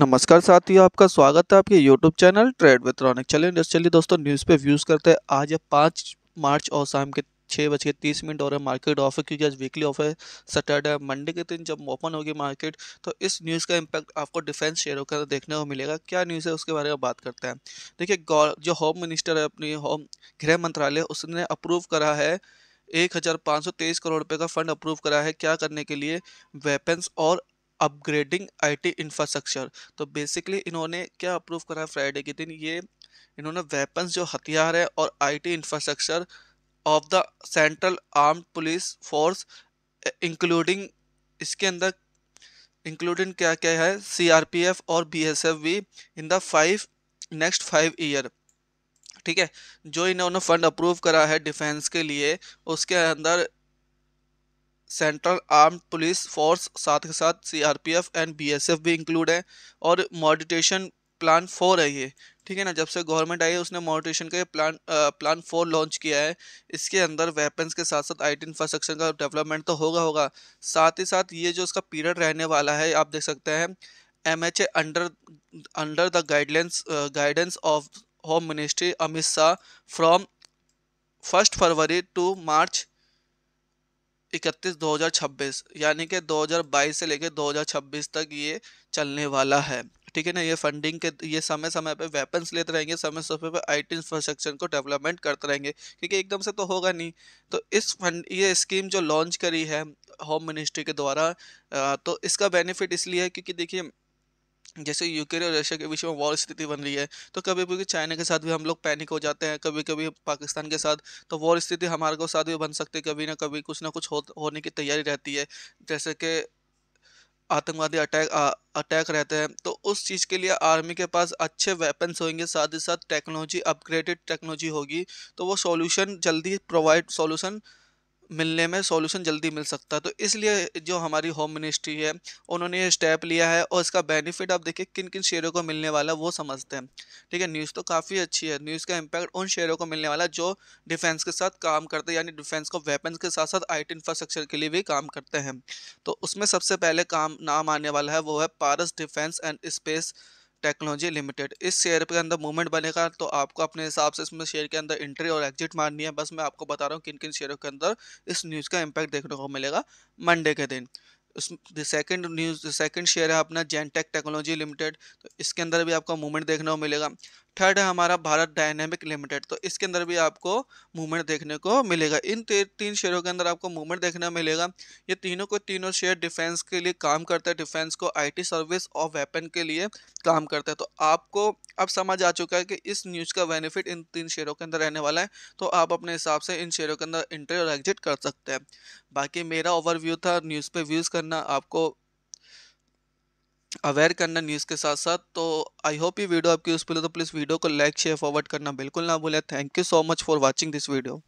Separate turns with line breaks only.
नमस्कार साथियों आपका स्वागत है आपके यूट्यूब चैनल ट्रेड रॉनिक चलिए चलिए दोस्तों न्यूज़ पे व्यूज़ करते हैं आज है पाँच मार्च और शाम के छः बज के तीस मिनट और मार्केट ऑफ है क्योंकि आज वीकली ऑफ है सैटरडे मंडे के दिन जब ओपन होगी मार्केट तो इस न्यूज़ का इम्पैक्ट आपको डिफेंस शेयरों का देखने को मिलेगा क्या न्यूज़ है उसके बारे में बात करते हैं देखिए जो होम मिनिस्टर है अपनी होम गृह मंत्रालय उसने अप्रूव करा है एक हज़ार पाँच सौ तेईस करोड़ रुपये का फंड अप्रूव करा है क्या करने के लिए वेपन्स और अपग्रेडिंग आईटी इंफ्रास्ट्रक्चर तो बेसिकली इन्होंने क्या अप्रूव करा फ्राइडे के दिन ये इन्होंने वेपन्स जो हथियार है और IT infrastructure of the central armed police force including इसके अंदर इंक्लूडिंग क्या क्या है सी और एफ भी in the five next five year ठीक है जो इन्होंने फंड अप्रूव करा है डिफेंस के लिए उसके अंदर सेंट्रल आर्म पुलिस फोर्स साथ के साथ सीआरपीएफ एंड बीएसएफ भी इंक्लूड है और मॉडिटेशन प्लान फोर है ये ठीक है ना जब से गवर्नमेंट आई है उसने मॉडिटेशन का प्लान आ, प्लान फोर लॉन्च किया है इसके अंदर वेपन्स के साथ साथ आईटी इंफ्रास्ट्रक्चर का डेवलपमेंट तो होगा होगा साथ ही साथ ये जो उसका पीरियड रहने वाला है आप देख सकते हैं M H A under under the guidelines guidance of home ministry Amit Shah from first February to March इकतीस दो हज़ार छब्बीस यानी कि दो हज़ार बाईस से लेकर दो हज़ार छब्बीस तक ये चलने वाला है ठीक है ना ये फंडिंग के ये समय समय पे वेपन्स लेते रहेंगे समय समय पे टी इंफ्रास्ट्रक्चर को डेवलपमेंट करते रहेंगे क्योंकि एकदम से तो होगा नहीं तो इस फंड ये स्कीम जो लॉन्च करी है होम मिनिस्ट्री के द्वारा तो इसका बेनिफिट इसलिए है क्योंकि देखिए जैसे यूक्रेन और रशिया के बीच में वॉर स्थिति बन रही है तो कभी कभी चाइना के साथ भी हम लोग पैनिक हो जाते हैं कभी कभी पाकिस्तान के साथ तो वॉर स्थिति हमारे को साथ भी बन सकती है कभी ना कभी कुछ ना कुछ हो, होने की तैयारी रहती है जैसे कि आतंकवादी अटैक अटैक रहते हैं तो उस चीज़ के लिए आर्मी के पास अच्छे वेपन्स होंगे साथ ही साथ टेक्नोलॉजी अपग्रेडेड टेक्नोलॉजी होगी तो वो सॉल्यूशन जल्दी प्रोवाइड सॉल्यूशन मिलने में सॉल्यूशन जल्दी मिल सकता है तो इसलिए जो हमारी होम मिनिस्ट्री है उन्होंने ये स्टेप लिया है और इसका बेनिफिट आप देखिए किन किन शेयरों को मिलने वाला वो समझते हैं ठीक है न्यूज़ तो काफ़ी अच्छी है न्यूज़ का इम्पैक्ट उन शेयरों को मिलने वाला जो डिफेंस के साथ काम करते हैं यानी डिफेंस को वेपन्स के साथ साथ आई इंफ्रास्ट्रक्चर के लिए भी काम करते हैं तो उसमें सबसे पहले काम नाम आने वाला है वो है Paras defence and space technology limited इस शेयर के अंदर मूवमेंट बनेगा तो आपको अपने हिसाब से इसमें शेयर के अंदर एंट्री और एग्जिट मारनी है बस मैं आपको बता रहा हूँ किन किन शेयरों के अंदर इस न्यूज़ का इम्पैक्ट देखने को मिलेगा मंडे के दिन उस सेकंड न्यूज सेकंड शेयर है अपना जेनटेक टेक्नोलॉजी लिमिटेड तो इसके अंदर भी आपका मूवमेंट देखने को मिलेगा थर्ड है हमारा भारत डायनेमिक लिमिटेड तो इसके अंदर भी आपको मूवमेंट देखने को मिलेगा इन तीन शेयरों के अंदर आपको मूवमेंट देखने को मिलेगा ये तीनों को तीनों शेयर डिफेंस के लिए काम करता है डिफेंस को आईटी सर्विस और वेपन के लिए काम करता है तो आपको अब समझ आ चुका है कि इस न्यूज़ का बेनिफिट इन तीन शेयरों के अंदर रहने वाला है तो आप अपने हिसाब से इन शेयरों के अंदर इंटर और एग्जिट कर सकते हैं बाकी मेरा ओवरव्यू था न्यूज़ पे व्यूज़ करना आपको अवेयर करना न्यूज़ के साथ साथ तो आई होप ये वीडियो आपकी यूज़फुल है तो प्लीज़ वीडियो को लाइक शेयर फॉरवर्ड करना बिल्कुल ना भूलें thank you so much for watching this video